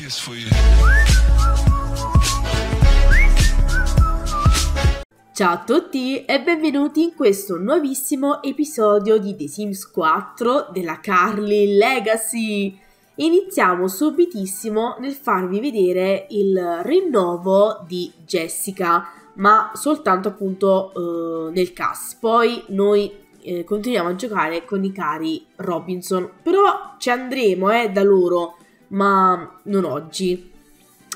kiss for you. Ciao a tutti e benvenuti in questo nuovissimo episodio di The Sims 4 della Carly Legacy. Iniziamo subitissimo nel farvi vedere il rinnovo di Jessica, ma soltanto appunto eh, nel cast. Poi noi eh, continuiamo a giocare con i cari Robinson, però ci andremo eh, da loro ma non oggi.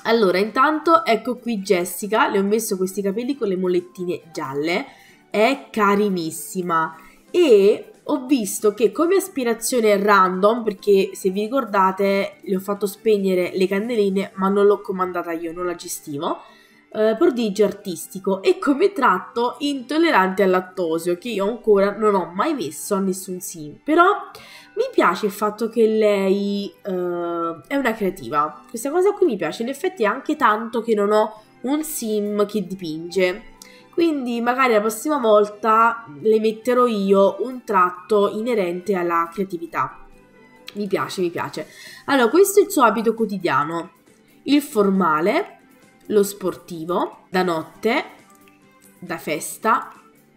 Allora, intanto ecco qui Jessica, le ho messo questi capelli con le molettine gialle, è carinissima e ho visto che come aspirazione random, perché se vi ricordate le ho fatto spegnere le candeline ma non l'ho comandata io, non la gestivo, eh, prodigio artistico e come tratto intollerante al lattosio che io ancora non ho mai messo a nessun sim, però mi piace il fatto che lei uh, è una creativa. Questa cosa qui mi piace. In effetti è anche tanto che non ho un sim che dipinge. Quindi magari la prossima volta le metterò io un tratto inerente alla creatività. Mi piace, mi piace. Allora, questo è il suo abito quotidiano. Il formale, lo sportivo, da notte, da festa,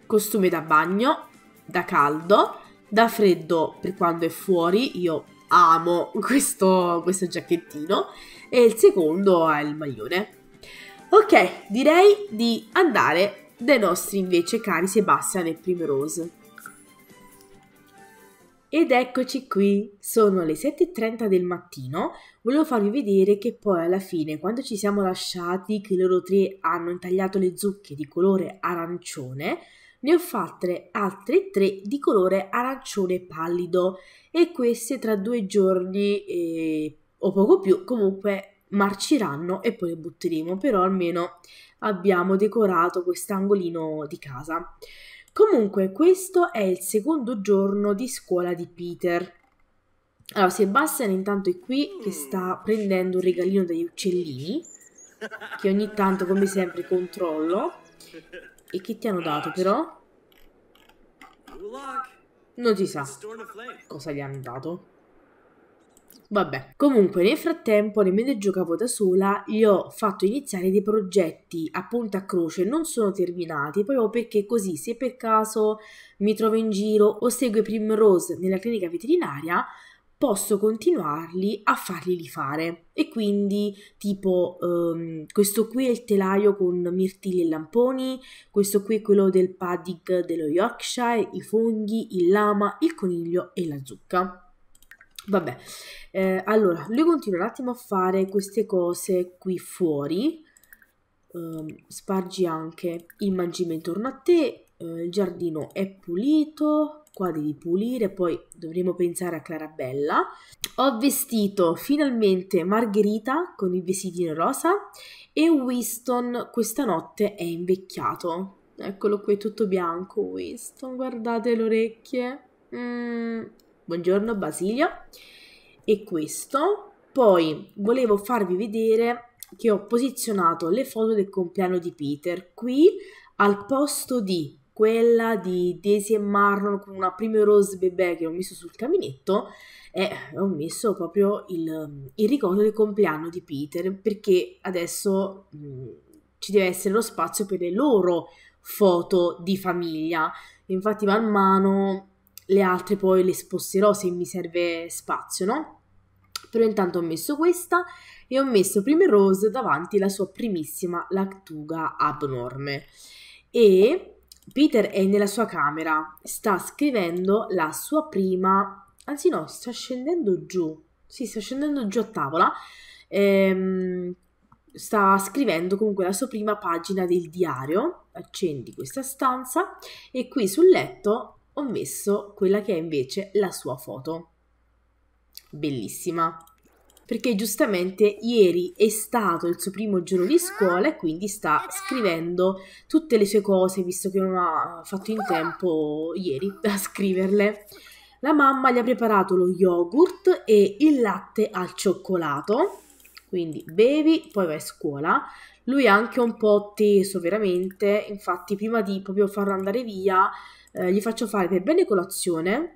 costume da bagno, da caldo, da freddo per quando è fuori, io amo questo, questo giacchettino. E il secondo è il maglione. Ok, direi di andare dai nostri invece cari Sebastian e Primrose. Ed eccoci qui, sono le 7.30 del mattino, volevo farvi vedere che poi alla fine, quando ci siamo lasciati, che loro tre hanno intagliato le zucche di colore arancione, ne ho fatte altre tre di colore arancione pallido e queste tra due giorni eh, o poco più comunque marciranno e poi le butteremo, però almeno abbiamo decorato quest'angolino di casa. Comunque questo è il secondo giorno di scuola di Peter. Allora, Sebastian intanto è qui che mm. sta prendendo un regalino dagli uccellini, che ogni tanto come sempre controllo. E che ti hanno dato però? Non si sa cosa gli hanno dato. Vabbè, comunque nel frattempo, mentre giocavo da sola, gli ho fatto iniziare dei progetti a punta croce, non sono terminati, proprio perché così se per caso mi trovo in giro o segue Primrose nella clinica veterinaria, posso continuarli a farglieli rifare. E quindi tipo um, questo qui è il telaio con mirtilli e lamponi, questo qui è quello del paddig dello Yorkshire, i funghi, il lama, il coniglio e la zucca. Vabbè, eh, allora, lui continua un attimo a fare queste cose qui fuori. Um, spargi anche il mangime intorno a te, eh, il giardino è pulito, qua devi pulire, poi dovremo pensare a Clarabella. Ho vestito finalmente Margherita con il vestitino rosa e Winston questa notte è invecchiato. Eccolo qui, tutto bianco Winston, guardate le orecchie. Mm. Buongiorno Basilio. E questo. Poi volevo farvi vedere che ho posizionato le foto del compleanno di Peter qui al posto di quella di Daisy e Marlon con una primrose bebè che ho messo sul caminetto e ho messo proprio il, mm, il ricordo del compleanno di Peter perché adesso mh, mm, ci deve essere lo spazio per le loro foto di famiglia. Infatti man mano le altre poi le sposterò se mi serve spazio, no? Però intanto ho messo questa e ho messo Primrose davanti alla sua primissima lattuga abnorme. E Peter è nella sua camera, sta scrivendo la sua prima, anzi no, sta scendendo giù, sì, sta scendendo giù a tavola, ehm, sta scrivendo comunque la sua prima pagina del diario, accendi questa stanza e qui sul letto ho messo quella che è invece la sua foto, bellissima perché giustamente ieri è stato il suo primo giorno di scuola e quindi sta scrivendo tutte le sue cose visto che non ha fatto in tempo ieri a scriverle. La mamma gli ha preparato lo yogurt e il latte al cioccolato, quindi bevi, poi vai a scuola. Lui è anche un po' teso veramente, infatti prima di proprio farlo andare via eh, gli faccio fare per bene colazione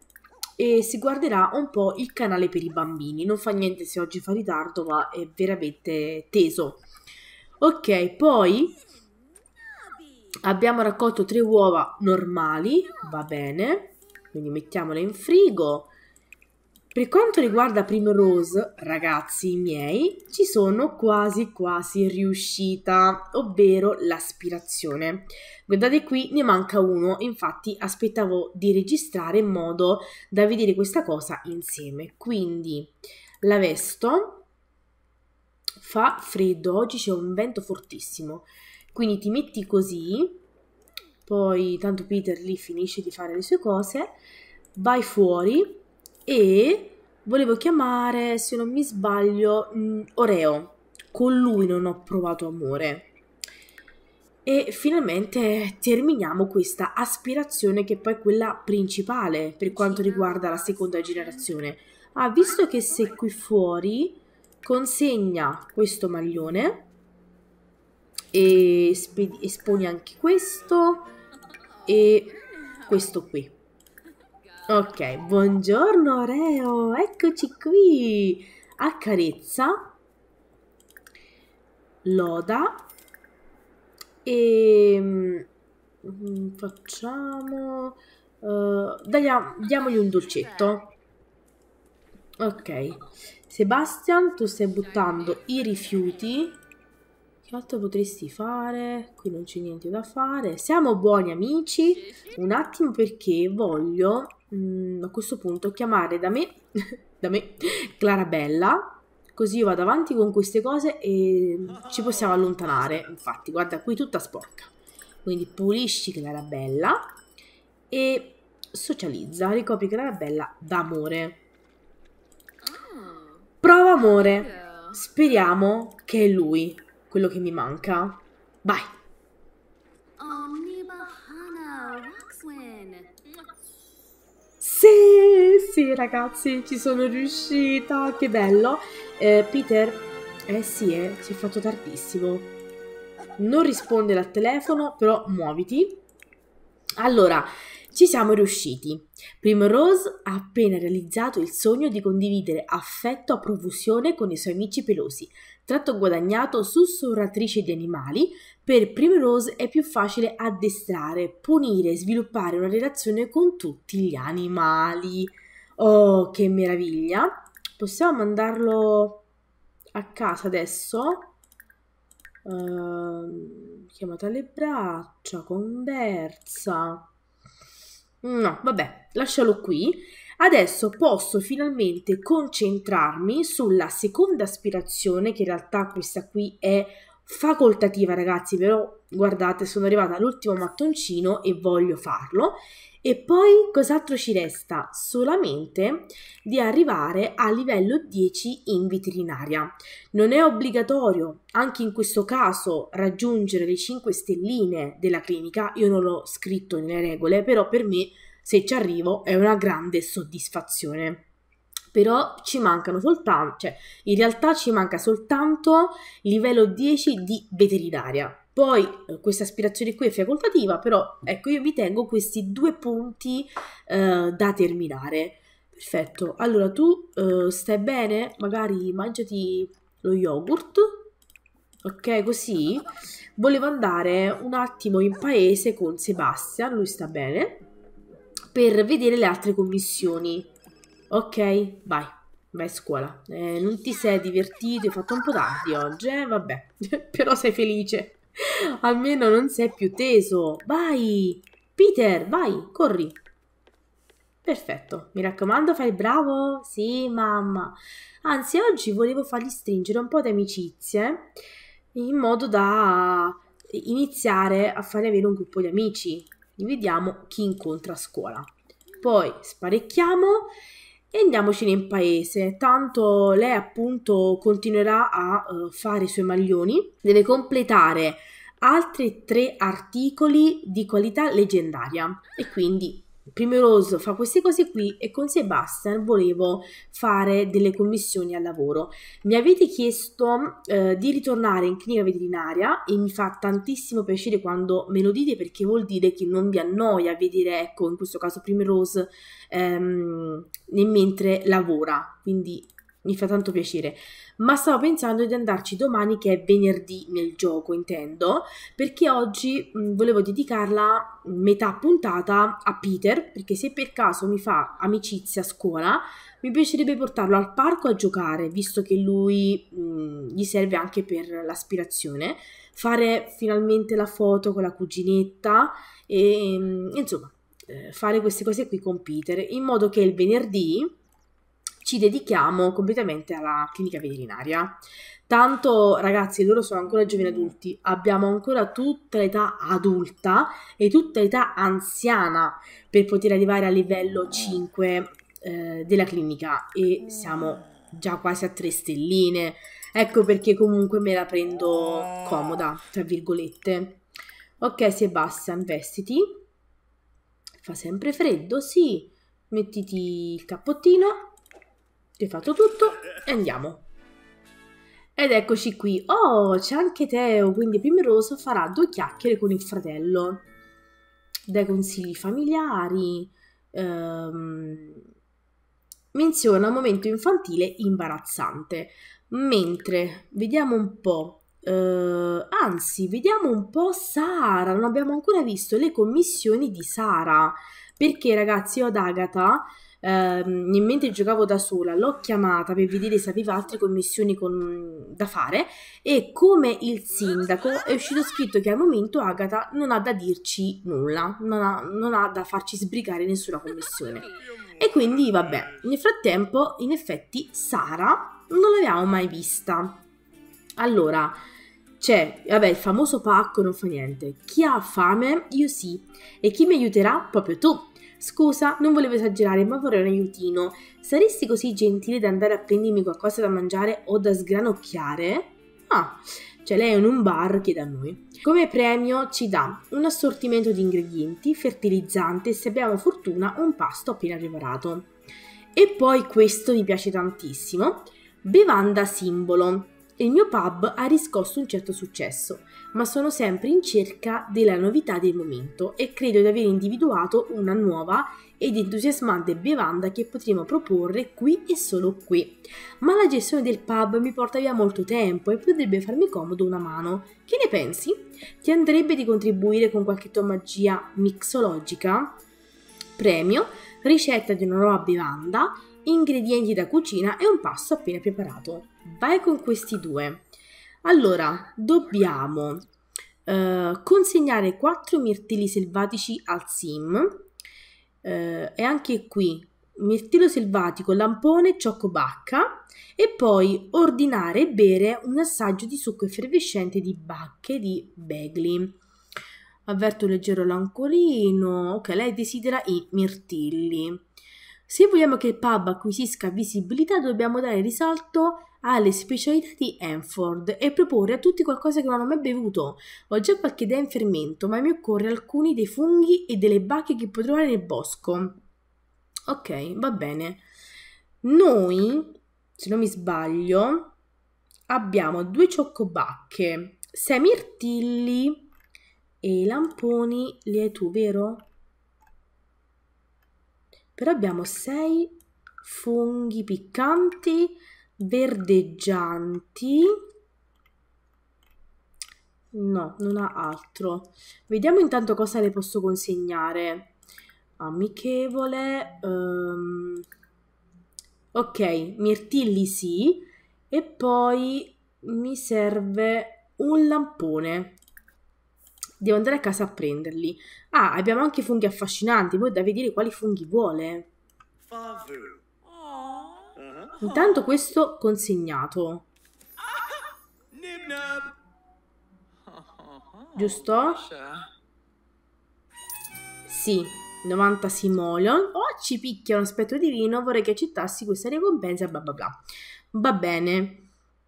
e si guarderà un po' il canale per i bambini. Non fa niente se oggi fa ritardo, ma è veramente teso. Ok, poi abbiamo raccolto tre uova normali, va bene, quindi mettiamole in frigo. Per quanto riguarda Primrose, ragazzi miei, ci sono quasi quasi riuscita, ovvero l'aspirazione. Guardate qui, ne manca uno, infatti aspettavo di registrare in modo da vedere questa cosa insieme. Quindi la vesto, fa freddo, oggi c'è un vento fortissimo, quindi ti metti così, poi tanto Peter lì finisce di fare le sue cose, vai fuori e volevo chiamare, se non mi sbaglio, mm, Oreo. Con lui non ho provato amore. E finalmente terminiamo questa aspirazione che è poi è quella principale per quanto riguarda la seconda generazione. Ah, visto che sei qui fuori, consegna questo maglione e esponi anche questo e questo qui. Ok, buongiorno Reo, eccoci qui. Accarezza, loda e mm, mm, facciamo... Uh, eh, dai, diamogli un dolcetto. Ok. Sebastian, tu stai buttando i rifiuti. Che altro potresti fare? Qui non c'è niente da fare. Siamo buoni amici. Un attimo perché voglio mm, a questo punto chiamare da me, da me Clarabella, così io vado avanti con queste cose e ci possiamo allontanare. Infatti, guarda, qui tutta sporca. Quindi pulisci Clarabella e socializza, ricopri Clarabella d'amore. Prova amore. Speriamo che è lui quello che mi manca. Vai. sì ragazzi, ci sono riuscita, che bello. Eh, Peter, eh sì, eh, si è fatto tardissimo. Non risponde al telefono, però muoviti. Allora, ci siamo riusciti. Primrose ha appena realizzato il sogno di condividere affetto a profusione con i suoi amici pelosi. Tratto guadagnato sussurratrice di animali, per Primrose è più facile addestrare, punire e sviluppare una relazione con tutti gli animali. Oh, che meraviglia. Possiamo mandarlo a casa adesso? Uh, ehm, chiamata alle braccia, conversa. No, vabbè, lascialo qui. Adesso posso finalmente concentrarmi sulla seconda aspirazione, che in realtà questa qui è facoltativa, ragazzi, però guardate, sono arrivata all'ultimo mattoncino e voglio farlo. E poi cos'altro ci resta? Solamente di arrivare a livello 10 in veterinaria. Non è obbligatorio anche in questo caso raggiungere le 5 stelline della clinica, io non l'ho scritto nelle regole, però per me se ci arrivo è una grande soddisfazione però ci mancano soltanto, cioè in realtà ci manca soltanto livello 10 di veterinaria. Poi eh, questa aspirazione qui è facoltativa, però ecco io vi tengo questi due punti eh, da terminare. Perfetto, allora tu eh, stai bene? Magari mangiati lo yogurt, ok così? Volevo andare un attimo in paese con Sebastian, lui sta bene, per vedere le altre commissioni. Ok, vai, vai a scuola. Eh, non ti sei divertito, hai fatto un po' tardi oggi, eh? Vabbè, però sei felice. Almeno non sei più teso. Vai, Peter, vai, corri. Perfetto, mi raccomando, fai bravo? Sì, mamma. Anzi, oggi volevo fargli stringere un po' di amicizie in modo da iniziare a fargli avere un gruppo di amici. vediamo chi incontra a scuola. Poi sparecchiamo e andiamocene in paese, tanto lei appunto continuerà a uh, fare i suoi maglioni, deve completare altri tre articoli di qualità leggendaria e quindi Primrose fa queste cose qui e con Sebastian volevo fare delle commissioni al lavoro. Mi avete chiesto eh, di ritornare in clinica veterinaria e mi fa tantissimo piacere quando me lo dite perché vuol dire che non vi annoia vedere, ecco, in questo caso Primrose ehm, mentre lavora. Quindi mi fa tanto piacere. Ma stavo pensando di andarci domani, che è venerdì nel gioco, intendo, perché oggi mh, volevo dedicarla metà puntata a Peter, perché se per caso mi fa amicizia a scuola, mi piacerebbe portarlo al parco a giocare, visto che lui mh, gli serve anche per l'aspirazione, fare finalmente la foto con la cuginetta e mh, insomma eh, fare queste cose qui con Peter in modo che il venerdì ci dedichiamo completamente alla clinica veterinaria. Tanto ragazzi, loro sono ancora giovani adulti, abbiamo ancora tutta l'età adulta e tutta l'età anziana per poter arrivare al livello 5 eh, della clinica e siamo già quasi a tre stelline. Ecco perché comunque me la prendo comoda, tra virgolette. Ok Sebastian, vestiti. Fa sempre freddo, sì. Mettiti il cappottino rifatto tutto e andiamo. Ed eccoci qui. Oh, c'è anche Teo, quindi Primrose farà due chiacchiere con il fratello. Dai consigli familiari. Ehm, menziona un momento infantile imbarazzante. Mentre, vediamo un po'. Uh, anzi, vediamo un po' Sara. Non abbiamo ancora visto le commissioni di Sara. Perché, ragazzi, io ad Agatha eh, in mente giocavo da sola, l'ho chiamata per vedere se aveva altre commissioni con, da fare e come il sindaco è uscito scritto che al momento Agatha non ha da dirci nulla, non ha, non ha da farci sbrigare nessuna commissione. E quindi vabbè, nel frattempo in effetti Sara non l'avevamo mai vista. Allora, c'è, vabbè, il famoso pacco non fa niente. Chi ha fame, io sì. E chi mi aiuterà? Proprio tu. Scusa, non volevo esagerare, ma vorrei un aiutino. Saresti così gentile da andare a prendermi qualcosa da mangiare o da sgranocchiare? Ah, cioè lei è in un bar, chiede a noi. Come premio ci dà un assortimento di ingredienti, fertilizzante e se abbiamo fortuna un pasto appena preparato. E poi questo mi piace tantissimo, bevanda simbolo. Il mio pub ha riscosso un certo successo ma sono sempre in cerca della novità del momento e credo di aver individuato una nuova ed entusiasmante bevanda che potremo proporre qui e solo qui. Ma la gestione del pub mi porta via molto tempo e potrebbe farmi comodo una mano. Che ne pensi? Ti andrebbe di contribuire con qualche tua magia mixologica? Premio, ricetta di una nuova bevanda, ingredienti da cucina e un pasto appena preparato. Vai con questi due. Allora, dobbiamo eh, consegnare 4 mirtilli selvatici al SIM eh, e anche qui mirtillo selvatico, lampone, ciocobacca e poi ordinare e bere un assaggio di succo effervescente di bacche di Begli. Avverto un leggero lancolino. Ok, lei desidera i mirtilli. Se vogliamo che il pub acquisisca visibilità, dobbiamo dare risalto alle specialità di Enford e proporre a tutti qualcosa che non hanno mai bevuto. Ho già qualche idea in fermento, ma mi occorre alcuni dei funghi e delle bacche che puoi trovare nel bosco. Ok, va bene. Noi, se non mi sbaglio, abbiamo due cioccolacche, sei mirtilli e i lamponi li hai tu, vero? Però abbiamo sei funghi piccanti, verdeggianti no non ha altro vediamo intanto cosa le posso consegnare amichevole um, ok mirtilli sì e poi mi serve un lampone devo andare a casa a prenderli ah abbiamo anche funghi affascinanti voi da vedere quali funghi vuole Favu. Intanto questo consegnato. Giusto? Sì, 90 simoleon. O oh, ci picchia un aspetto divino, vorrei che accettassi questa ricompensa, bla bla bla. Va bene.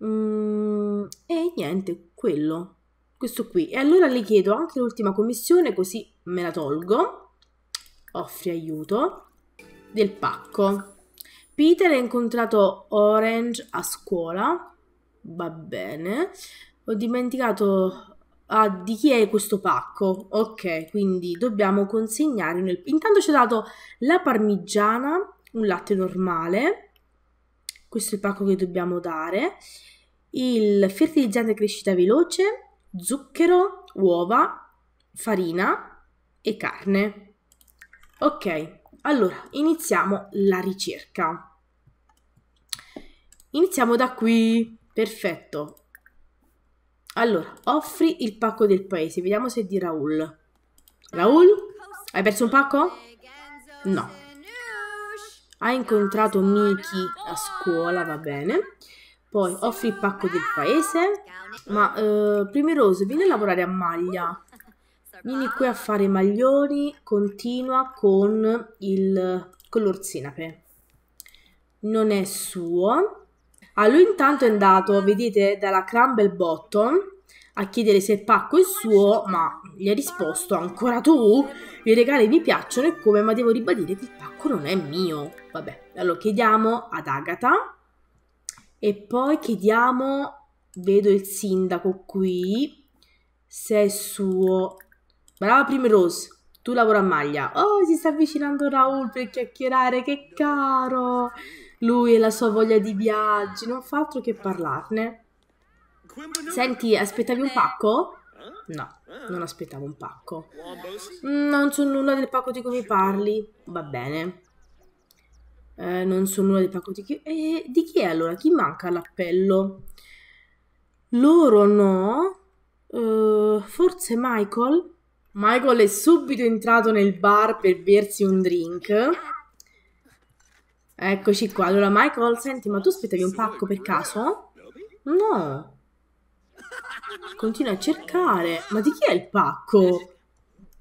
Mm, e niente, quello. Questo qui. E allora le chiedo anche l'ultima commissione, così me la tolgo. Offri aiuto del pacco. Peter ha incontrato Orange a scuola. Va bene. Ho dimenticato ah, di chi è questo pacco. Ok, quindi dobbiamo consegnare. Nel... Intanto ci ha dato la parmigiana, un latte normale. Questo è il pacco che dobbiamo dare. Il fertilizzante crescita veloce, zucchero, uova, farina e carne. Ok, allora, iniziamo la ricerca. Iniziamo da qui. Perfetto. Allora, offri il pacco del paese. Vediamo se è di Raul. Raul? Hai perso un pacco? No. Hai incontrato Miki a scuola, va bene. Poi offri il pacco del paese. Ma eh, Primeroso, vieni a lavorare a maglia. Vieni qui a fare maglioni continua con, il, con sinape. Non è suo. Ah, lui intanto è andato, vedete, dalla Crumble Bottom a chiedere se il pacco è suo, ma gli ha risposto ancora tu? I regali mi piacciono e come, ma devo ribadire che il pacco non è mio. Vabbè, allora chiediamo ad Agatha e poi chiediamo, vedo il sindaco qui, se è suo Brava Primrose, tu lavora a maglia. Oh, si sta avvicinando Raul per chiacchierare, che caro! Lui e la sua voglia di viaggi, non fa altro che parlarne. Senti, aspettavi un pacco? No, non aspettavo un pacco. Mm, non so nulla del pacco di cui mi parli. Va bene. Eh, non so nulla del pacco di chi... Eh, di chi è allora? Chi manca all'appello? Loro no. Uh, forse Michael? Michael è subito entrato nel bar per bersi un drink. Eccoci qua. Allora, Michael, senti, ma tu aspettavi un pacco per caso? No. Continua a cercare. Ma di chi è il pacco?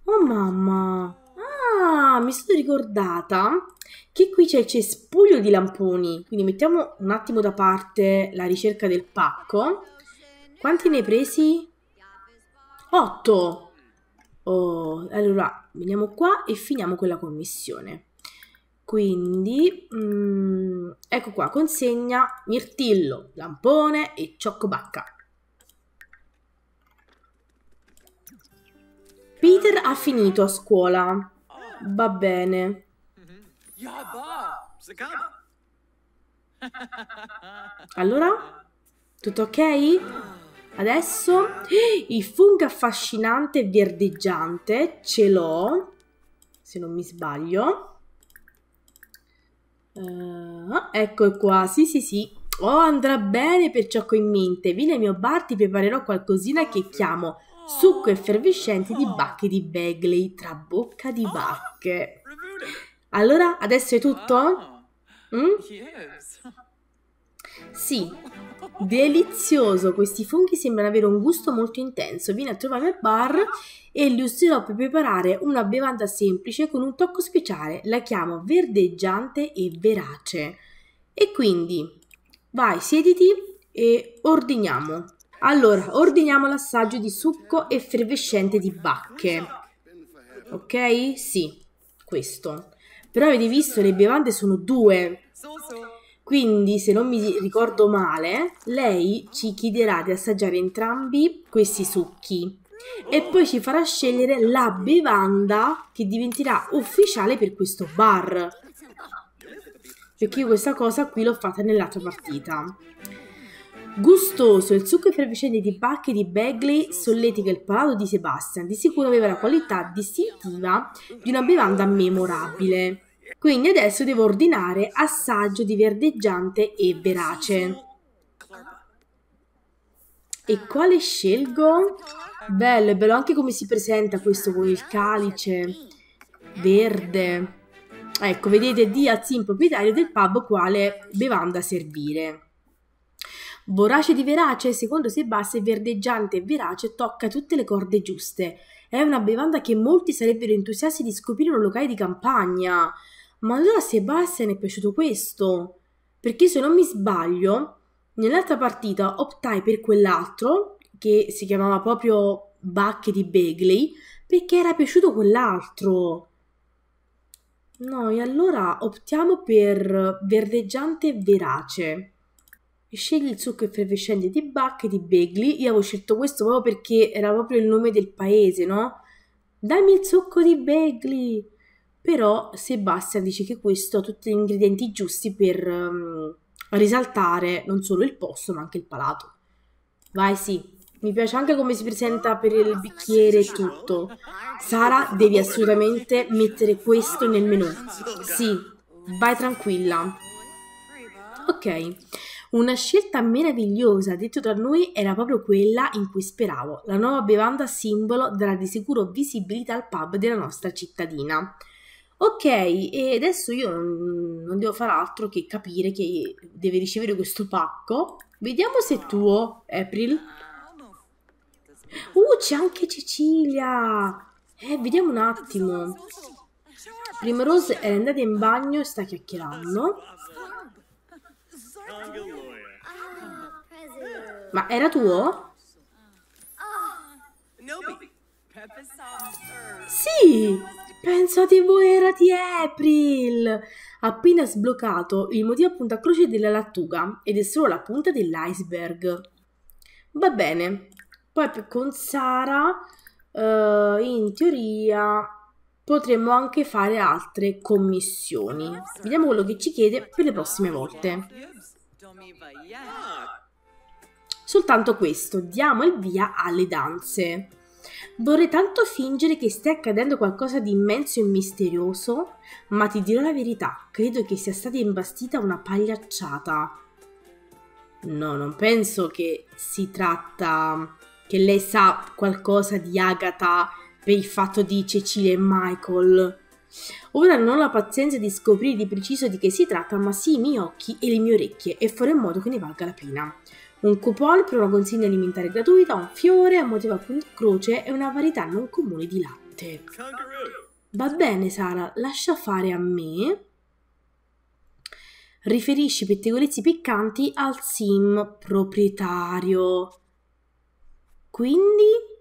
Oh mamma. Ah, mi sono ricordata che qui c'è il cespuglio di lamponi. Quindi mettiamo un attimo da parte la ricerca del pacco. Quanti ne hai presi? 8. Oh, allora, veniamo qua e finiamo quella commissione. Quindi, mm, ecco qua, consegna mirtillo, lampone e ciocobacca. Peter ha finito a scuola. Va bene. Allora? Tutto ok? Adesso il fungo affascinante e verdeggiante ce l'ho, se non mi sbaglio. Uh, ecco qua, sì sì sì. Oh, andrà bene per ciò che ho in mente. Vile mio bar ti preparerò qualcosina che chiamo succo effervescente di bacche di Begley tra bocca di bacche. Allora, adesso è tutto? Ah, mm? Sì, delizioso, questi funghi sembrano avere un gusto molto intenso, vieni a trovarmi al bar e li userò per preparare una bevanda semplice con un tocco speciale, la chiamo verdeggiante e verace. E quindi vai, siediti e ordiniamo. Allora, ordiniamo l'assaggio di succo effervescente di bacche. Ok? Sì, questo. Però avete visto, le bevande sono due. Quindi, se non mi ricordo male, lei ci chiederà di assaggiare entrambi questi succhi e poi ci farà scegliere la bevanda che diventerà ufficiale per questo bar. Perché io questa cosa qui l'ho fatta nell'altra partita. Gustoso, il succo effervescente di bacche di Bagley solletica il palato di Sebastian. Di sicuro aveva la qualità distintiva di una bevanda memorabile. Quindi adesso devo ordinare assaggio di verdeggiante e verace. E quale scelgo? Bello, è bello anche come si presenta questo con il calice verde. Ecco, vedete Diaz in proprietario del pub quale bevanda servire. Vorace di verace, secondo Sebastian, verdeggiante e verace, tocca tutte le corde giuste. È una bevanda che molti sarebbero entusiasti di scoprire in un locale di campagna. Ma allora Sebastian è piaciuto questo? Perché se non mi sbaglio, nell'altra partita optai per quell'altro, che si chiamava proprio Bacche di Begley, perché era piaciuto quell'altro. Noi allora optiamo per verdeggiante verace. Scegli il succo effervescente di Bacche di Begley. Io avevo scelto questo proprio perché era proprio il nome del paese, no? Dammi il succo di Begley! però Sebastian dice che questo ha tutti gli ingredienti giusti per um, risaltare non solo il posto ma anche il palato. Vai sì, mi piace anche come si presenta per il bicchiere e tutto. Sara, devi assolutamente mettere questo nel menù. Sì, vai tranquilla. Ok, una scelta meravigliosa, detto tra noi, era proprio quella in cui speravo. La nuova bevanda simbolo darà di sicuro visibilità al pub della nostra cittadina. Ok, e adesso io non devo fare altro che capire che deve ricevere questo pacco. Vediamo se è ah. tuo, April. Uh, c'è anche Cecilia! Eh, vediamo un attimo. Prima Rose è andata in bagno e sta chiacchierando. Ma era tuo? Ah. Sì! Pensate voi, era di April! Appena sbloccato, il motivo a punta croce della lattuga ed è solo la punta dell'iceberg. Va bene, poi con Sara, uh, in teoria, potremmo anche fare altre commissioni. Vediamo quello che ci chiede per le prossime volte. Soltanto questo, diamo il via alle danze. Vorrei tanto fingere che stia accadendo qualcosa di immenso e misterioso, ma ti dirò la verità, credo che sia stata imbastita una pagliacciata. No, non penso che si tratta che lei sa qualcosa di Agatha per il fatto di Cecilia e Michael. Ora non ho la pazienza di scoprire di preciso di che si tratta, ma sì i miei occhi e le mie orecchie e farò in modo che ne valga la pena un coupon per una consegna alimentare gratuita, un fiore a motivo a croce e una varietà non comune di latte. Va bene Sara, lascia fare a me. Riferisci i pettegolezzi piccanti al sim proprietario. Quindi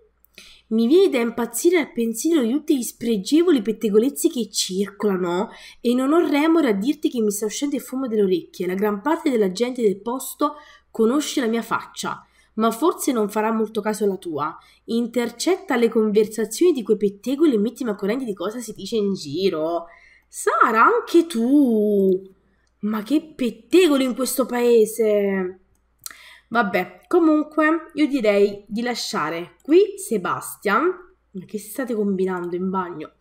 mi viene da impazzire al pensiero di tutti gli spregevoli pettegolezzi che circolano e non ho remore a dirti che mi sta uscendo il fumo delle orecchie. La gran parte della gente del posto conosce la mia faccia, ma forse non farà molto caso la tua. Intercetta le conversazioni di quei pettegoli e metti ma corrente di cosa si dice in giro. Sara, anche tu! Ma che pettegoli in questo paese! Vabbè, comunque io direi di lasciare qui Sebastian. Ma che state combinando in bagno?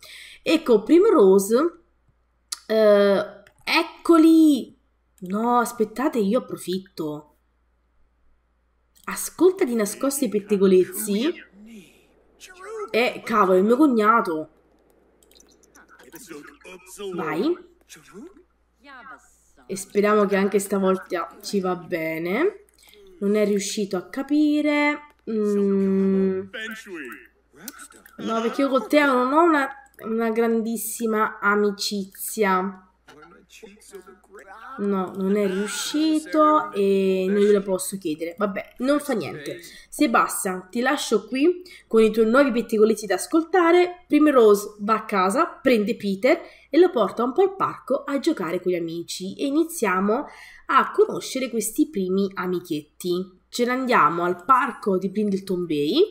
Ecco, Primrose. Eh, eccoli! No, aspettate, io approfitto ascolta di nascosto i pettegolezzi. Eh, cavolo, il mio cognato. Vai. E speriamo che anche stavolta ci va bene. Non è riuscito a capire. Mm. No, perché io con te non ho una, una grandissima amicizia. No, non è riuscito e non glielo posso chiedere. Vabbè, non fa niente. Sebastian, ti lascio qui con i tuoi nuovi pettegolezzi da ascoltare. Prima Rose va a casa, prende Peter e lo porta un po' al parco a giocare con gli amici e iniziamo a conoscere questi primi amichetti. Ce ne andiamo al parco di Brindleton Bay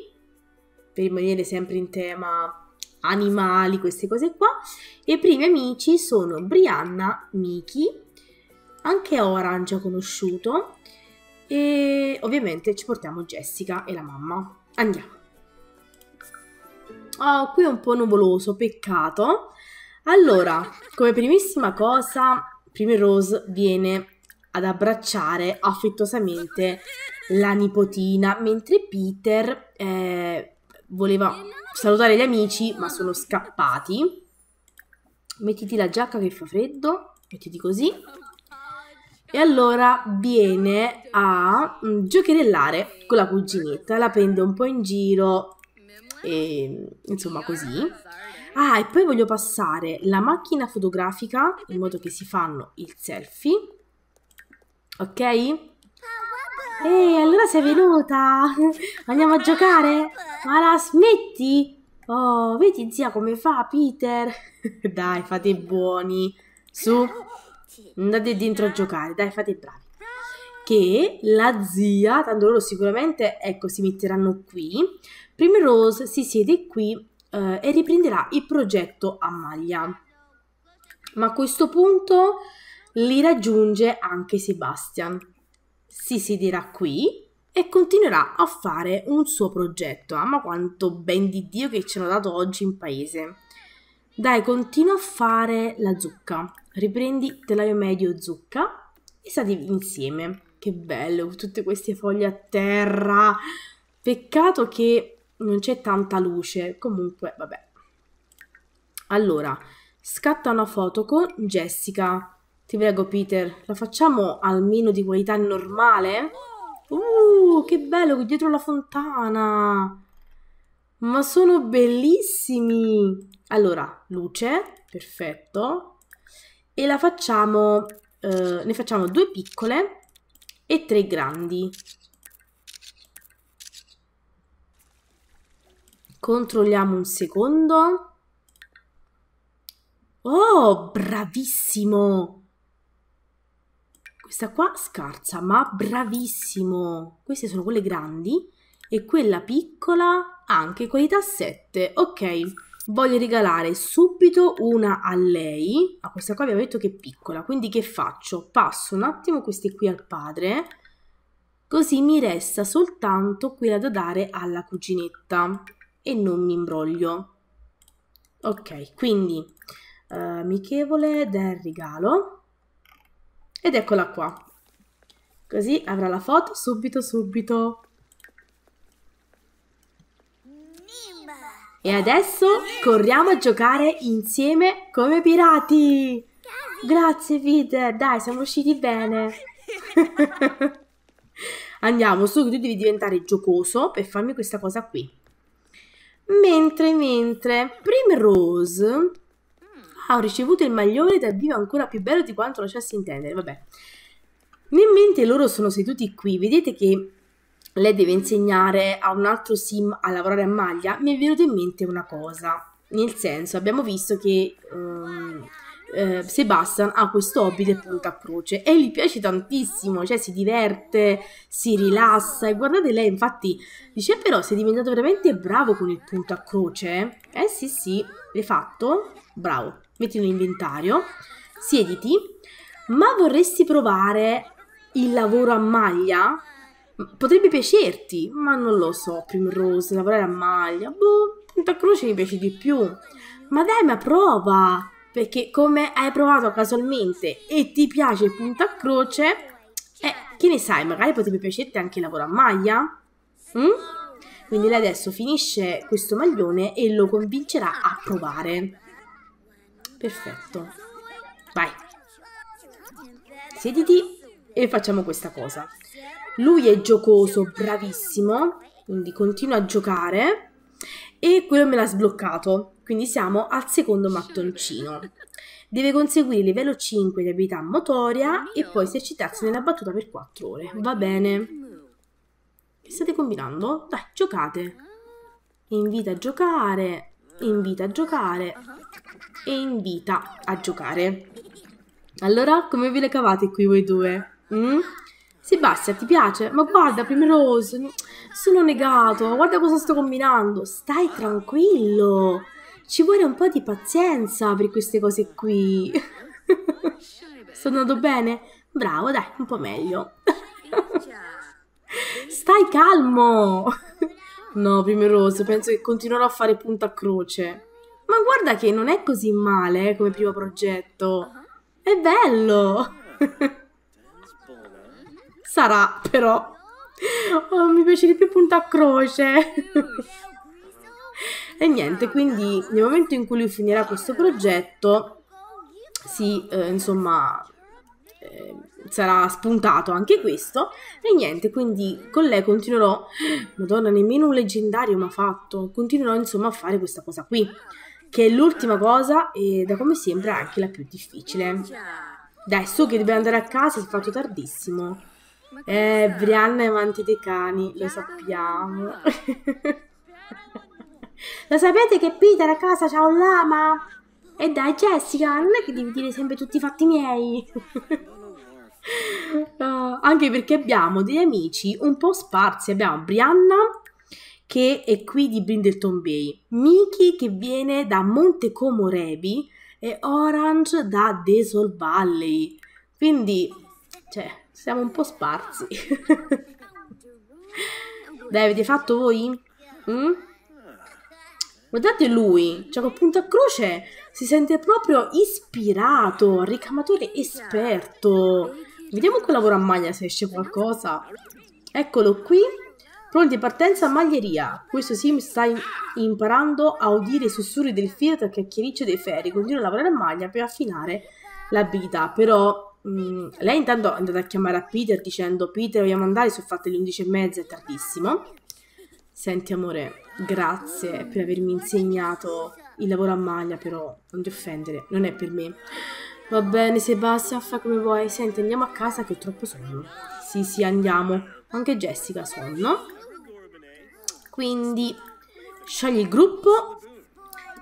per rimanere sempre in tema animali, queste cose qua. E i primi amici sono Brianna, Miki, anche Orange ha conosciuto e ovviamente ci portiamo Jessica e la mamma. Andiamo. Oh, qui è un po' nuvoloso, peccato. Allora, come primissima cosa, Prime Rose viene ad abbracciare affettuosamente la nipotina, mentre Peter eh, voleva salutare gli amici, ma sono scappati. Mettiti la giacca che fa freddo, mettiti così. E allora viene a mm, giocherellare con la cuginetta, la prende un po' in giro e insomma così. Ah, e poi voglio passare la macchina fotografica in modo che si fanno il selfie. Ok? Ehi, allora sei venuta! Andiamo a giocare? Ma la smetti? Oh, vedi zia come fa Peter? Dai, fate buoni. Su, andate dentro a giocare, dai fate i bravi. Che la zia, tanto loro sicuramente, ecco, si metteranno qui. Primrose si siede qui eh, e riprenderà il progetto a maglia. Ma a questo punto li raggiunge anche Sebastian. Si siederà qui e continuerà a fare un suo progetto. Ah, ma quanto ben di Dio che ci hanno dato oggi in paese. Dai, continua a fare la zucca riprendi telaio medio zucca e sali insieme. Che bello, tutte queste foglie a terra. Peccato che non c'è tanta luce, comunque vabbè. Allora, scatta una foto con Jessica. Ti prego Peter, la facciamo almeno di qualità normale? Uh, che bello, qui dietro la fontana! Ma sono bellissimi! Allora, luce, perfetto e la facciamo, eh, ne facciamo due piccole e tre grandi. Controlliamo un secondo. Oh, bravissimo! Questa qua scarsa, ma bravissimo! Queste sono quelle grandi e quella piccola anche qualità 7. Ok voglio regalare subito una a lei, a questa qua abbiamo detto che è piccola, quindi che faccio? Passo un attimo queste qui al padre, così mi resta soltanto quella da dare alla cuginetta e non mi imbroglio. Ok, quindi uh, eh, Michevole del regalo ed eccola qua. Così avrà la foto subito subito. E adesso corriamo a giocare insieme come pirati! Grazie Peter, dai siamo usciti bene! Andiamo, su tu devi diventare giocoso per farmi questa cosa qui. Mentre, mentre, Primrose ha ricevuto il maglione dal vivo ancora più bello di quanto lasciassi intendere, vabbè. Nel mente loro sono seduti qui, vedete che lei deve insegnare a un altro sim a lavorare a maglia, mi è venuta in mente una cosa. Nel senso, abbiamo visto che um, eh, Sebastian ha questo hobby del punto a croce e gli piace tantissimo, cioè si diverte, si rilassa e guardate lei infatti dice però sei diventato veramente bravo con il punto a croce. Eh sì sì, l'hai fatto, bravo, metti in inventario, siediti, ma vorresti provare il lavoro a maglia? potrebbe piacerti, ma non lo so, Primrose, lavorare a maglia, boh, Punta Croce mi piace di più. Ma dai, ma prova! Perché come hai provato casualmente e ti piace Punta Croce, eh, che ne sai, magari potrebbe piacerti anche il lavoro a maglia? Mm? Quindi lei adesso finisce questo maglione e lo convincerà a provare. Perfetto. Vai. Siediti e facciamo questa cosa. Lui è giocoso, bravissimo, quindi continua a giocare e quello me l'ha sbloccato. Quindi siamo al secondo mattoncino. Deve conseguire livello 5 di abilità motoria e poi esercitarsi nella battuta per 4 ore. Va bene. Che state combinando? Dai, giocate. Invita a giocare, invita a giocare e invita a giocare. Allora, come ve le cavate qui voi due? Mm? Sebastian, ti piace? Ma guarda, Primrose, sono negato, guarda cosa sto combinando. Stai tranquillo, ci vuole un po' di pazienza per queste cose qui. sono andato bene? Bravo, dai, un po' meglio. Stai calmo! No, Primrose, penso che continuerò a fare punta a croce. Ma guarda che non è così male eh, come primo progetto. È bello! Sarà, però. Oh, mi piace di più punta a croce. e niente, quindi nel momento in cui lui finirà questo progetto, si, eh, insomma, eh, sarà spuntato anche questo. E niente, quindi con lei continuerò. Madonna, nemmeno un leggendario mi ha fatto. Continuerò, insomma, a fare questa cosa qui. Che è l'ultima cosa e da come sembra anche la più difficile. Adesso che dobbiamo andare a casa, è fatto tardissimo. Eh, Brianna è amante dei cani, lo sappiamo. lo sapete che Peter a casa c'ha un lama? E dai Jessica, non è che devi dire sempre tutti i fatti miei. uh, anche perché abbiamo degli amici un po' sparsi. Abbiamo Brianna che è qui di Brindleton Bay, Miki che viene da Montecomo Rebi e Orange da Desol Valley. Quindi, cioè, siamo un po' sparsi. Dai, avete fatto voi? Mm? Guardate lui, cioè con punto a croce si sente proprio ispirato, ricamatore esperto. Vediamo che lavoro a maglia se esce qualcosa. Eccolo qui, pronti partenza maglieria. Questo sim sta imparando a udire i sussurri del fiato e chiacchiericcio dei ferri. Continua a lavorare a maglia per affinare l'abilità, però Mm, lei intanto è andata a chiamare a Peter dicendo Peter vogliamo andare, sono fatte le 11 e mezza, è tardissimo. Senti amore, grazie per avermi insegnato il lavoro a maglia, però non ti offendere, non è per me. Va bene Sebastian, fa come vuoi. Senti, andiamo a casa che ho troppo sonno. Sì, sì, andiamo. Anche Jessica sonno. Quindi sciogli il gruppo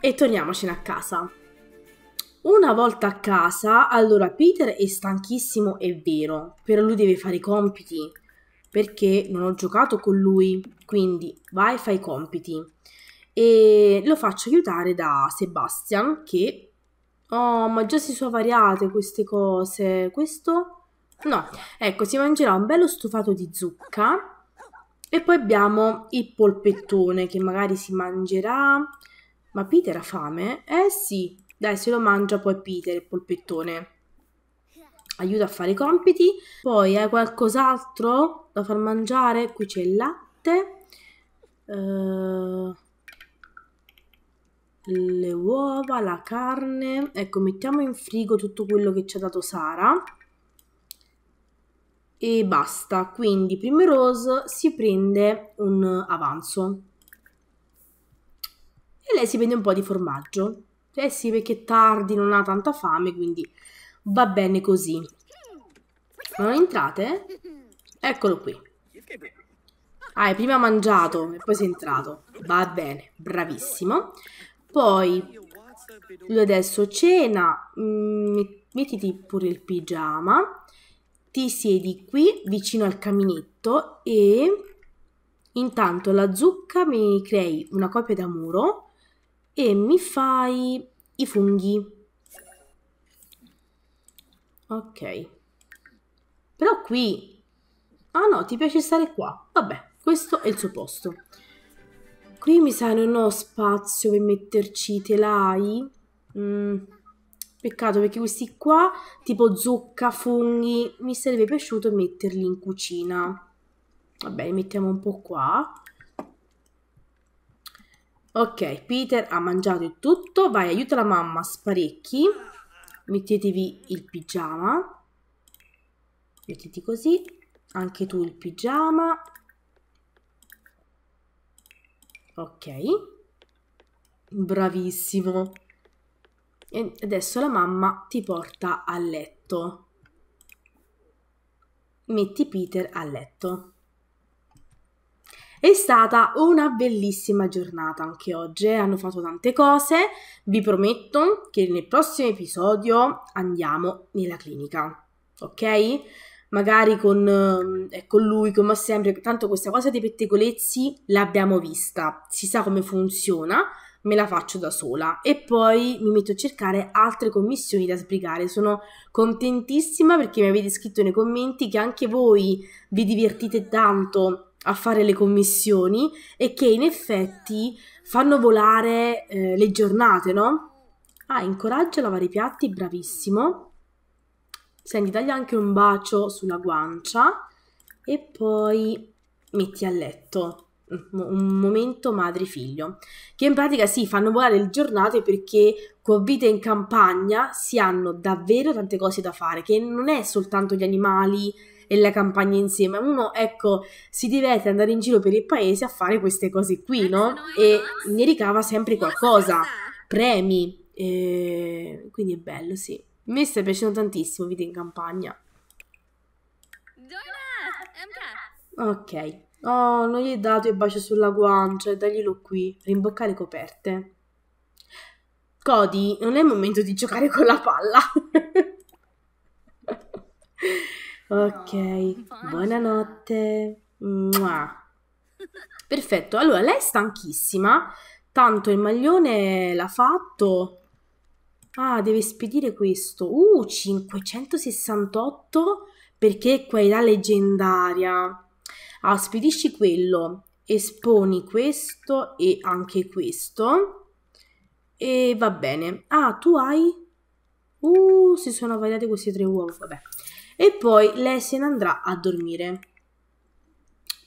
e torniamocene a casa. Una volta a casa, allora Peter è stanchissimo, è vero, però lui deve fare i compiti perché non ho giocato con lui, quindi vai e fai i compiti. E lo faccio aiutare da Sebastian che... Oh, ma già si sono variate queste cose. Questo? No. Ecco, si mangerà un bello stufato di zucca. E poi abbiamo il polpettone che magari si mangerà... Ma Peter ha fame? Eh sì, dai, se lo mangia poi Peter, il polpettone. Aiuta a fare i compiti. Poi hai qualcos'altro da far mangiare? Qui c'è il latte. Uh, le uova, la carne. Ecco, mettiamo in frigo tutto quello che ci ha dato Sara e basta. Quindi prima Rose si prende un avanzo e lei si prende un po' di formaggio. Eh sì, perché è tardi, non ha tanta fame, quindi va bene così. Non entrate? Eccolo qui. Ah, prima mangiato e poi sei entrato. Va bene, bravissimo. Poi, lui adesso cena, mm, mettiti pure il pigiama, ti siedi qui vicino al caminetto e intanto la zucca mi crei una coppia da muro e mi fai i funghi. Ok. Però qui... Ah no, ti piace stare qua. Vabbè, questo è il suo posto. Qui mi sa non ho spazio per metterci i telai. Mm. Peccato perché questi qua, tipo zucca, funghi, mi sarebbe piaciuto metterli in cucina. Vabbè, li mettiamo un po' qua. Ok, Peter ha mangiato il tutto. Vai, aiuta la mamma, sparecchi. Mettetevi il pigiama. Mettiti così. Anche tu il pigiama. Ok. Bravissimo. E adesso la mamma ti porta a letto. Metti Peter a letto. È stata una bellissima giornata anche oggi, eh. hanno fatto tante cose, vi prometto che nel prossimo episodio andiamo nella clinica, ok? Magari con, eh, con lui, come sempre, tanto questa cosa dei pettegolezzi l'abbiamo vista, si sa come funziona, me la faccio da sola e poi mi metto a cercare altre commissioni da sbrigare. Sono contentissima perché mi avete scritto nei commenti che anche voi vi divertite tanto a fare le commissioni e che in effetti fanno volare eh, le giornate, no? Ah, incoraggia a lavare i piatti, bravissimo. Senti, taglia anche un bacio sulla guancia e poi metti a letto un momento madre figlio che in pratica si sì, fanno volare le giornate perché con vite in campagna si hanno davvero tante cose da fare che non è soltanto gli animali e la campagna insieme. Uno, ecco, si diverte andare in giro per il paese a fare queste cose qui, no? E ne ricava sempre qualcosa, premi. E... Quindi è bello, sì. A me sta piacendo tantissimo Vita in campagna. Ok. Oh, non gli hai dato il bacio sulla guancia, daglielo qui, rimbocca le coperte. Cody, non è il momento di giocare con la palla. Ok, buonanotte. Mua. Perfetto, allora lei è stanchissima, tanto il maglione l'ha fatto. Ah, deve spedire questo. Uh, 568 perché è qualità leggendaria. Ah, spedisci quello, esponi questo e anche questo. E va bene. Ah, tu hai... Uh, si sono variate queste tre uova, vabbè e poi lei se ne andrà a dormire.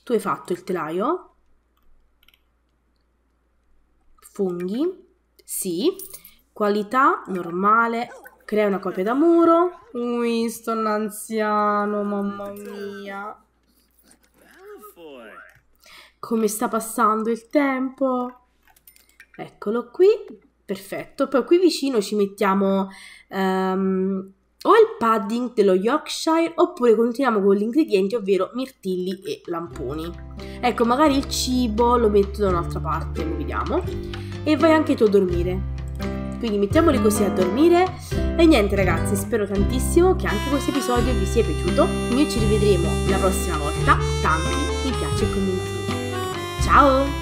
Tu hai fatto il telaio? Funghi? Sì. Qualità normale. Crea una copia da muro. Ui, sto anziano, mamma mia. Come sta passando il tempo? Eccolo qui. Perfetto. Poi qui vicino ci mettiamo... Um, o il pudding dello Yorkshire oppure continuiamo con gli ingredienti ovvero mirtilli e lamponi. Ecco, magari il cibo lo metto da un'altra parte, lo vediamo. E vai anche tu a dormire. Quindi mettiamoli così a dormire. E niente ragazzi, spero tantissimo che anche questo episodio vi sia piaciuto. Noi ci rivedremo la prossima volta. Tanti mi piace e commenti. Ciao!